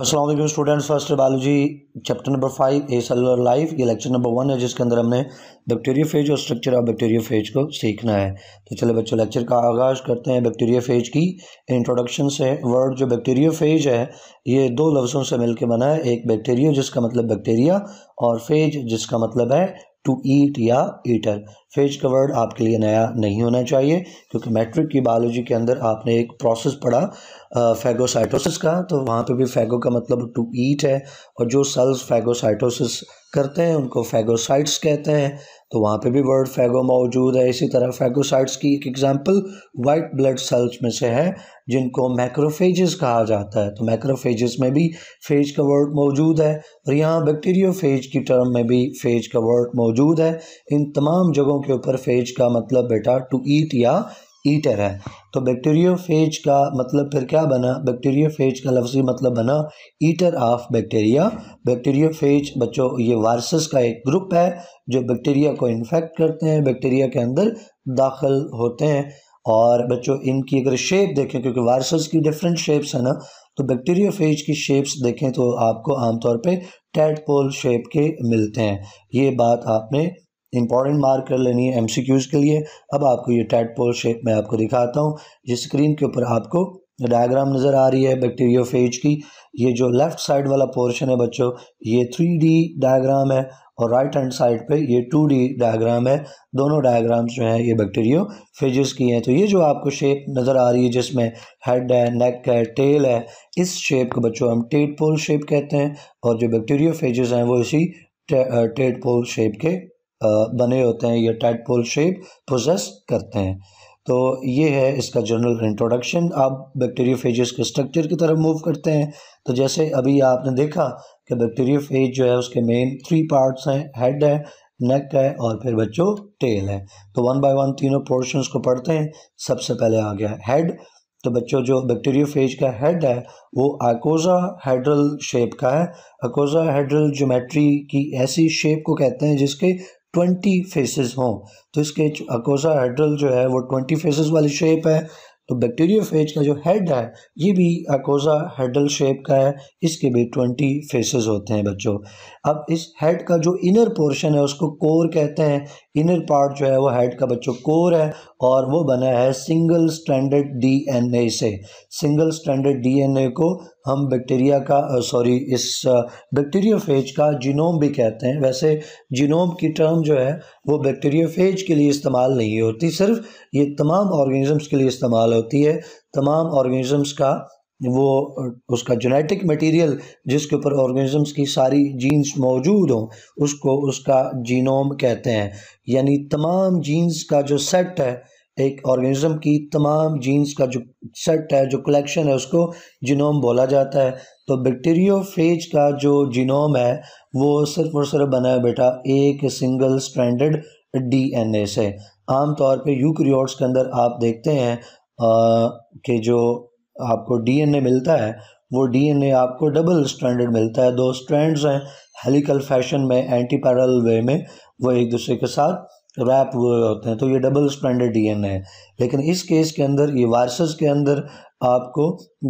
Aslam students first biology chapter number five acellular life ये lecture number one है जिसके अंदर हमने बैक्टीरिया फेज और स्ट्रक्चर ऑफ बैक्टीरिया फेज को सीखना है तो चले बच्चों लेक्चर का आगाज़ करते हैं बैक्टीरिया फेज की इंट्रोडक्शन से वर्ड जो बैक्टीरिया फेज है ये दो लफ्ज़ों से मिलकर बना है एक बैक्टीरिया जिसका मतलब बैक्टीरिया और फेज जिसका मतलब है टू ईट या ईटर फेज का वर्ड आपके लिए नया नहीं होना चाहिए क्योंकि मैट्रिक की बायोलॉजी के अंदर आपने एक प्रोसेस पढ़ा फैगोसाइटोसिस का तो वहाँ पे भी फैगो का मतलब टू ईट है और जो सेल्स फैगोसाइटोसिस करते हैं उनको फैगोसाइट्स कहते हैं तो वहाँ पे भी वर्ड फैगो मौजूद है इसी तरह फैगोसाइट्स की एक एग्जांपल वाइट ब्लड सेल्स में से है जिनको मैक्रोफेजेस कहा जाता है तो मैक्रोफेजेस में भी फेज का वर्ड मौजूद है और यहाँ फेज की टर्म में भी फेज का वर्ड मौजूद है इन तमाम जगहों के ऊपर फेज का मतलब बेटा टू ईट या ईटर है तो बैक्टीरियोफेज का मतलब फिर क्या बना बैक्टीरियोफेज का लफ्जी मतलब बना ईटर ऑफ बैक्टीरिया बैक्टीरियोफेज बच्चों ये वायरसेस का एक ग्रुप है जो बैक्टीरिया को इन्फेक्ट करते हैं बैक्टीरिया के अंदर दाखिल होते हैं और बच्चों इनकी अगर शेप देखें क्योंकि वायरसेस की डिफरेंट शेप्स है ना तो बैक्टीरियोफेज की शेप्स देखें तो आपको आमतौर पर टेडपोल शेप के मिलते हैं ये बात आपने इंपॉर्टेंट मार्क कर लेनी है एमसीक्यूज के लिए अब आपको ये पोल शेप में आपको दिखाता हूँ जिस स्क्रीन के ऊपर आपको डायग्राम नज़र आ रही है बैक्टीरियोफेज की ये जो लेफ़्ट साइड वाला पोर्शन है बच्चों ये थ्री डी डायग्राम है और राइट हैंड साइड पे ये टू डी डायग्राम है दोनों डायग्राम्स जो हैं ये बैक्टीरियो फेजेस की हैं तो ये जो आपको शेप नज़र आ रही है जिसमें हेड है नेक है टेल है इस शेप को बच्चों हम टेट पोल शेप कहते हैं और जो बैक्टीरियो फेजेस हैं वो इसी टेट पोल शेप के बने होते हैं ये पोल शेप प्रोजेस करते हैं तो ये है इसका जनरल इंट्रोडक्शन आप बैक्टीरियोफेजेस के स्ट्रक्चर की तरफ मूव करते हैं तो जैसे अभी आपने देखा कि बैक्टीरियोफेज जो है उसके मेन थ्री पार्ट्स हैं हेड है नेक है और फिर बच्चों टेल है तो वन बाय वन तीनों पोर्शंस को पढ़ते हैं सबसे पहले आ गया हेड तो बच्चों जो बैक्टीरियोफेज का हेड है वो आकोजा हेड्रल शेप का है अकोजा हेड्रल जोमेट्री की ऐसी शेप को कहते हैं जिसके ट्वेंटी फेसेस हों तो इसके हेड्रल जो है वो ट्वेंटी फेसेस वाली शेप है तो बैक्टीरियो फेज का जो हेड है ये भी अकोसा हेडल शेप का है इसके भी ट्वेंटी फेसेस होते हैं बच्चों अब इस हेड का जो इनर पोर्शन है उसको कोर कहते हैं इनर पार्ट जो है वो हेड का बच्चों कोर है और वो बना है सिंगल स्टैंडर्ड डीएनए से सिंगल स्टैंडर्ड डीएनए को हम बैक्टीरिया का सॉरी इस बैक्टीरियोफेज का जीनोम भी कहते हैं वैसे जीनोम की टर्म जो है वो बैक्टीरियोफेज के लिए इस्तेमाल नहीं होती सिर्फ ये तमाम ऑर्गेनिजम्स के लिए इस्तेमाल होती है तमाम ऑर्गेनिजम्स का वो उसका जेनेटिक मटेरियल जिसके ऊपर ऑर्गेनिजम्स की सारी जीन्स मौजूद हों उसको उसका जीनोम कहते हैं यानी तमाम जीन्स का जो सेट है एक ऑर्गेनिज्म की तमाम जीन्स का जो सेट है जो कलेक्शन है उसको जीनोम बोला जाता है तो बैक्टीरियोफेज का जो जीनोम है वो सिर्फ और सिर्फ बना है बेटा एक सिंगल स्ट्रैंडेड डीएनए से आमतौर पे यूक्रियोट्स के अंदर आप देखते हैं कि जो आपको डीएनए मिलता है वो डीएनए आपको डबल स्ट्रैंडेड मिलता है दो स्ट्रैंड्स हैं हेलिकल फैशन में एंटी पैरल वे में वो एक दूसरे के साथ रैप हुए होते हैं तो ये डबल स्ट्रैंडेड डीएनए है लेकिन इस केस के अंदर ये वायरसेस के अंदर आपको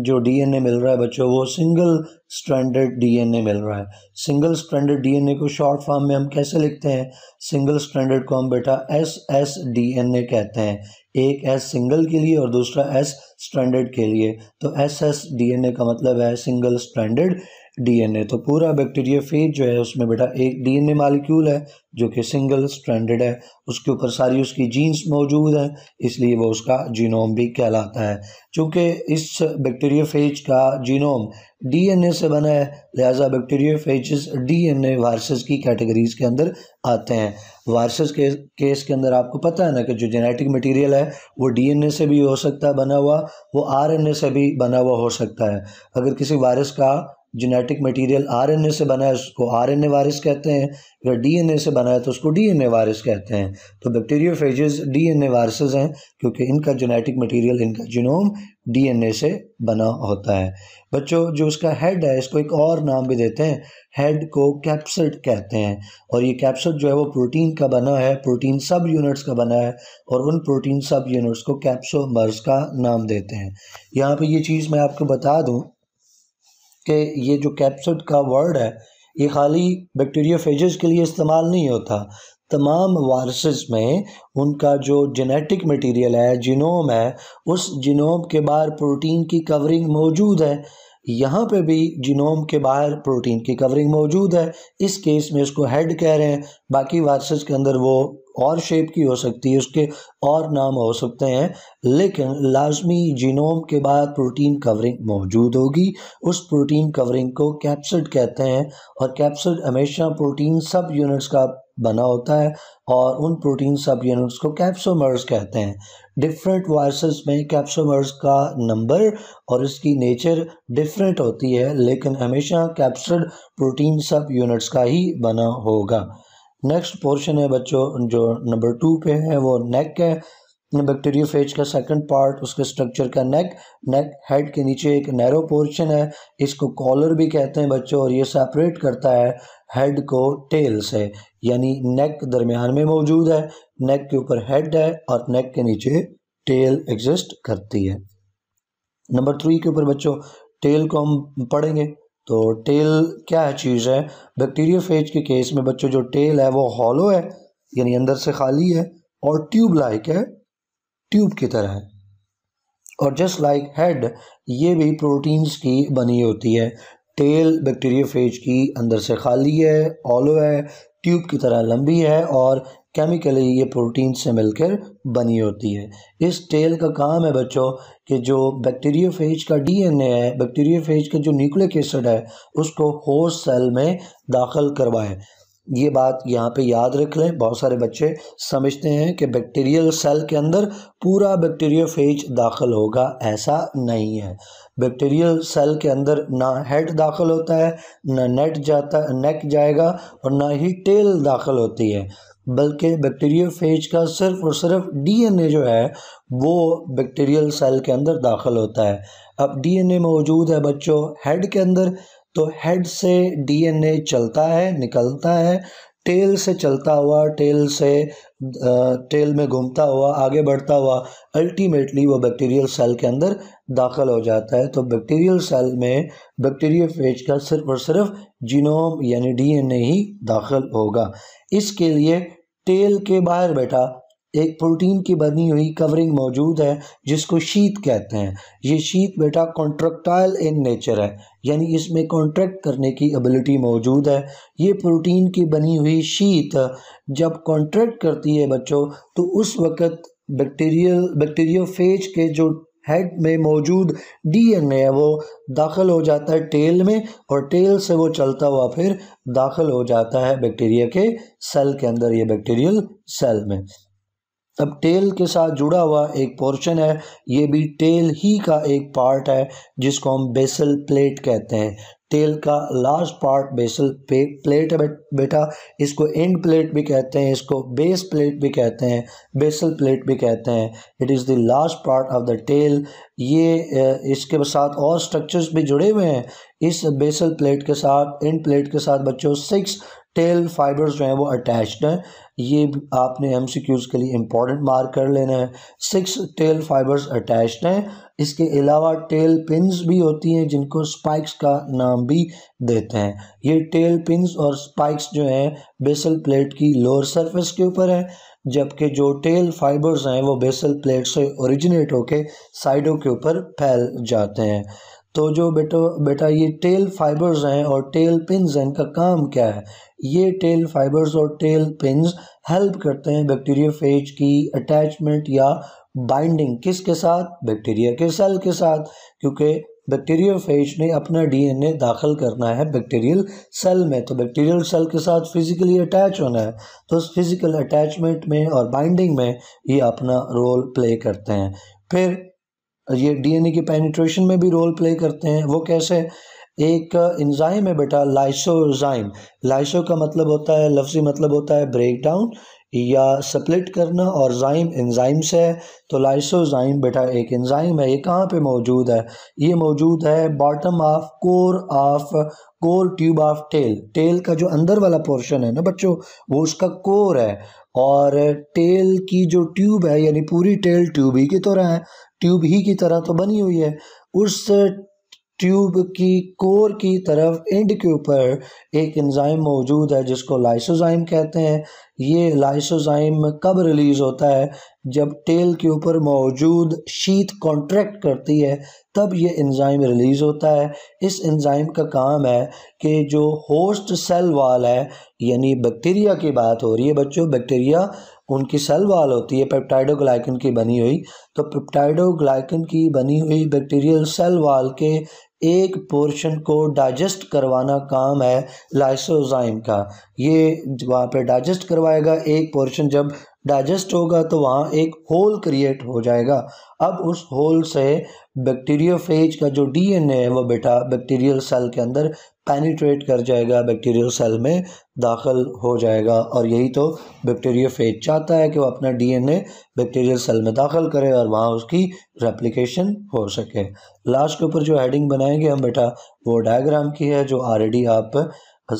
जो डीएनए मिल रहा है बच्चों वो सिंगल स्ट्रैंडर्ड डीएनए मिल रहा है सिंगल स्ट्रैंडर्ड डीएनए को शॉर्ट फॉर्म में हम कैसे लिखते हैं सिंगल स्ट्रैंडर्ड को हम बेटा एस एस डीएनए कहते हैं एक एस सिंगल के लिए और दूसरा एस स्ट्रैंडर्ड के लिए तो एस एस डीएनए का मतलब है सिंगल स्ट्रैंडर्ड डीएनए तो पूरा बैक्टीरिया फेज जो है उसमें बेटा एक डीएनए मॉलिक्यूल है जो कि सिंगल स्ट्रैंडेड है उसके ऊपर सारी उसकी जीन्स मौजूद हैं इसलिए वो उसका जीनोम भी कहलाता है चूँकि इस बैक्टीरिया फेज का जीनोम डीएनए से बना है लिहाजा बैक्टीरिया फेजेस डीएनए वायरसेस की कैटेगरीज के अंदर आते हैं वायरसेस के केस के अंदर आपको पता है ना कि जो जेनेटिक मटीरियल है वो ए से भी हो सकता है बना हुआ वो ए से भी बना हुआ हो सकता है अगर किसी वायरस का जेनेटिक मटेरियल आरएनए से बना है उसको आरएनए वायरस कहते हैं अगर डीएनए से बना है तो उसको डीएनए वायरस कहते हैं तो बैक्टीरियोफेजेस डीएनए वायरसेस हैं क्योंकि इनका जेनेटिक मटेरियल इनका जीनोम डीएनए से बना होता है बच्चों जो उसका हेड है इसको एक और नाम भी देते हैं हेड को कैप्सड कहते हैं और ये कैप्सड जो है वो प्रोटीन का बना है प्रोटीन सब यूनिट्स का बना है और उन प्रोटीन सब यूनिट्स को कैप्सोमर्स का नाम देते हैं यहाँ पे ये चीज़ मैं आपको बता दूँ कि ये जो कैप्सड का वर्ड है ये खाली बैक्टीरिया फेजेस के लिए इस्तेमाल नहीं होता तमाम वायरसेस में उनका जो जेनेटिक मटेरियल है जिनोम है उस जिनोम के बाहर प्रोटीन की कवरिंग मौजूद है यहाँ पे भी जीनोम के बाहर प्रोटीन की कवरिंग मौजूद है इस केस में इसको हेड कह रहे हैं बाकी वायरसेस के अंदर वो और शेप की हो सकती है उसके और नाम हो सकते हैं लेकिन लाजमी जीनोम के बाद प्रोटीन कवरिंग मौजूद होगी उस प्रोटीन कवरिंग को कैप्सिड कहते हैं और कैप्सिड हमेशा प्रोटीन सब यूनिट्स का बना होता है और उन प्रोटीन सब यूनिट्स को कैप्सोमर्स कहते हैं डिफरेंट वायरसेस में कैप्सोमर्स का नंबर और इसकी नेचर डिफरेंट होती है लेकिन हमेशा कैप्सड प्रोटीन सब यूनिट्स का ही बना होगा नेक्स्ट पोर्शन है बच्चों जो नंबर टू पे है वो नेक है बैक्टीरियोफेज का सेकंड पार्ट उसके स्ट्रक्चर का नेक नेक हेड के नीचे एक नैरो पोर्शन है इसको कॉलर भी कहते हैं बच्चों और ये सेपरेट करता है हेड को टेल से यानी नेक दरमियान में मौजूद है नेक के ऊपर हेड है और नेक के नीचे टेल एग्जिस्ट करती है नंबर थ्री के ऊपर बच्चों टेल को हम पढ़ेंगे तो टेल क्या चीज़ है बैक्टीरियोफेज के केस में बच्चों जो टेल है वो हॉलो है यानी अंदर से खाली है और ट्यूब लाइक है ट्यूब की तरह है और जस्ट लाइक हेड ये भी प्रोटीन्स की बनी होती है टेल बैक्टीरियोफेज की अंदर से खाली है ऑलो है ट्यूब की तरह लंबी है और केमिकली ये प्रोटीन से मिलकर बनी होती है इस टेल का काम है बच्चों कि जो बैक्टीरियोफेज का डीएनए है बैक्टीरियोफेज का जो न्यूक्लिक एसिड है उसको होस्ट सेल में दाखिल करवाए ये बात यहाँ पे याद रख लें बहुत सारे बच्चे समझते हैं कि बैक्टीरियल सेल के अंदर पूरा बैक्टीरिया फेज दाखिल होगा ऐसा नहीं है बैक्टीरियल सेल के अंदर ना हेड दाखिल होता है ना नेट जाता नेक जाएगा और ना ही टेल दाखिल होती है बल्कि बैक्टीरिया फेज का सिर्फ और सिर्फ डीएनए जो है वो बैक्टीरियल सेल के अंदर दाखिल होता है अब डीएनए मौजूद है बच्चों हेड के अंदर तो हेड से डीएनए चलता है निकलता है टेल से चलता हुआ टेल से टेल में घूमता हुआ आगे बढ़ता हुआ अल्टीमेटली वो बैक्टीरियल सेल के अंदर दाखिल हो जाता है तो बैक्टीरियल सेल में फेज का सिर्फ और सिर्फ जीनोम यानी डीएनए ही दाखिल होगा इसके लिए टेल के बाहर बैठा एक प्रोटीन की बनी हुई कवरिंग मौजूद है जिसको शीत कहते हैं ये शीत बेटा कॉन्ट्रक्टाइल इन नेचर है यानी इसमें कॉन्ट्रैक्ट करने की एबिलिटी मौजूद है ये प्रोटीन की बनी हुई शीत जब कॉन्ट्रैक्ट करती है बच्चों तो उस वक़्त बैक्टीरियल बैक्टीरियोफेज के जो हेड में मौजूद डीएनए है वो दाखिल हो जाता है टेल में और टेल से वो चलता हुआ फिर दाखिल हो जाता है बैक्टीरिया के सेल के अंदर ये बैक्टीरियल सेल में अब टेल के साथ जुड़ा हुआ एक पोर्शन है ये भी टेल ही का एक पार्ट है जिसको हम बेसल प्लेट कहते हैं टेल का लास्ट पार्ट बेसल पे प्लेट है बेटा इसको एंड प्लेट भी कहते हैं इसको बेस प्लेट भी कहते हैं बेसल प्लेट भी कहते हैं it is the last part of the tail ये इसके साथ और स्ट्रक्चर्स भी जुड़े हुए हैं इस बेसल प्लेट के साथ एंड प्लेट के साथ बच्चों सिक्स टेल फाइबर्स जो हैं वो अटैच्ड हैं ये आपने एम के लिए इंपॉर्टेंट मार्क कर लेना है सिक्स टेल फाइबर्स अटैच्ड हैं इसके अलावा टेल पिंस भी होती हैं जिनको स्पाइक्स का नाम भी देते हैं ये टेल पिंस और स्पाइक्स जो हैं बेसल प्लेट की लोअर सरफेस के ऊपर है जबकि जो टेल फाइबर्स हैं वो बेसल प्लेट से ओरिजिनेट होकर साइडों के ऊपर फैल जाते हैं तो जो बेटो बेटा ये टेल फाइबर्स हैं और टेल पिंस हैं इनका काम क्या है ये टेल फाइबर्स और टेल पिंस हेल्प करते हैं बैक्टीरिया फेज की अटैचमेंट या बाइंडिंग किसके साथ बैक्टीरिया के सेल के साथ क्योंकि बैक्टीरिया फेज ने अपना डीएनए दाखिल करना है बैक्टीरियल सेल में तो बैक्टीरियल सेल के साथ फिजिकली अटैच होना है तो उस फिजिकल अटैचमेंट में और बाइंडिंग में ये अपना रोल प्ले करते हैं फिर ये डीएनए की पेनिट्रेशन में भी रोल प्ले करते हैं वो कैसे एक इंजाइम uh, है बेटा लाइसोजाइम लाइसो का मतलब होता है लफ्जी मतलब होता है ब्रेक डाउन या सप्लिट करना और जाइम इंजाइम से है तो लाइसोजाइम बेटा एक इंजाइम है ये कहाँ पे मौजूद है ये मौजूद है bottom of core of core tube of tail tail का जो अंदर वाला पोर्शन है ना बच्चों वो उसका कोर है और टेल की जो ट्यूब है यानी पूरी टेल ट्यूब ही की तरह है ट्यूब ही की तरह तो बनी हुई है उस ट्यूब की कोर की तरफ एंड के ऊपर एक इंजाइम मौजूद है जिसको लाइसोजाइम कहते हैं ये लाइसोजाइम कब रिलीज़ होता है जब टेल के ऊपर मौजूद शीत कॉन्ट्रैक्ट करती है तब ये इंजाइम रिलीज़ होता है इस एंज़ाइम का काम है कि जो होस्ट सेल वाल है यानी बैक्टीरिया की बात हो रही है बच्चों बैक्टीरिया उनकी सेल वाल होती है पेप्टाइडोग्लाइकन की बनी हुई तो पेप्टाइडोग्लाइकन की बनी हुई बैक्टीरियल सेल वाल के एक पोर्शन को डाइजेस्ट करवाना काम है लाइसोजाइम का ये वहाँ पर डाइजेस्ट करवाएगा एक पोर्शन जब डाइजेस्ट होगा तो वहाँ एक होल क्रिएट हो जाएगा अब उस होल से बैक्टीरियोफेज का जो डीएनए है वो बेटा बैक्टीरियल सेल के अंदर पेनिट्रेट कर जाएगा बैक्टीरियल सेल में दाखिल हो जाएगा और यही तो बैक्टीरियोफेज चाहता है कि वो अपना डीएनए बैक्टीरियल सेल में दाखिल करे और वहाँ उसकी रेप्लिकेशन हो सके लास्ट के ऊपर जो हेडिंग बनाएंगे हम बेटा वो डायग्राम की है जो ऑलरेडी आप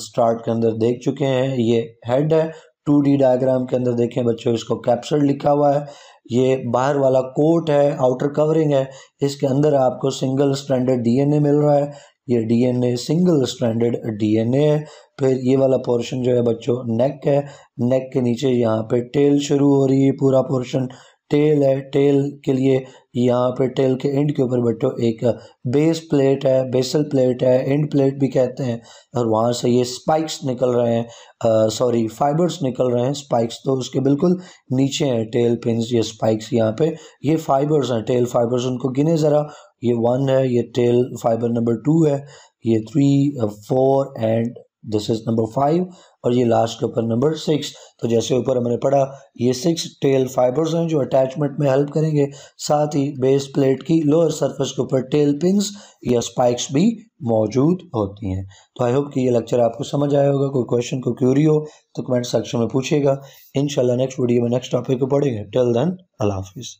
स्टार्ट के अंदर देख चुके हैं ये हेड है टू डी डायग्राम के अंदर देखें बच्चों इसको कैप्सूल लिखा हुआ है ये बाहर वाला कोट है आउटर कवरिंग है इसके अंदर आपको सिंगल स्टैंडर्ड डीएनए मिल रहा है ये डीएनए सिंगल स्टैंडर्ड डीएनए है फिर ये वाला पोर्शन जो है बच्चों नेक है नेक के नीचे यहाँ पे टेल शुरू हो रही है पूरा पोर्शन टेल है टेल के लिए यहाँ पे टेल के एंड के ऊपर बैठो एक बेस प्लेट है बेसल प्लेट है एंड प्लेट भी कहते हैं और वहाँ से ये स्पाइक्स निकल रहे हैं सॉरी फाइबर्स निकल रहे हैं स्पाइक्स तो उसके बिल्कुल नीचे हैं टेल पिन ये स्पाइक्स यहाँ पे ये फाइबर्स हैं टेल फाइबर्स उनको गिने ज़रा ये वन है ये टेल फाइबर नंबर टू है ये three four and this is number five और ये लास्ट के ऊपर नंबर सिक्स तो जैसे ऊपर हमने पढ़ा ये सिक्स टेल फाइबर्स हैं जो अटैचमेंट में हेल्प करेंगे साथ ही बेस प्लेट की लोअर सरफेस के ऊपर टेल पिंस या स्पाइक्स भी मौजूद होती हैं तो आई होप कि ये लेक्चर आपको समझ आया होगा कोई क्वेश्चन को क्यूरी हो तो कमेंट सेक्शन में पूछेगा इन नेक्स्ट वीडियो में नेक्स्ट टॉपिक को पढ़ेंगे टेल दैन अल्लाह हाफिज़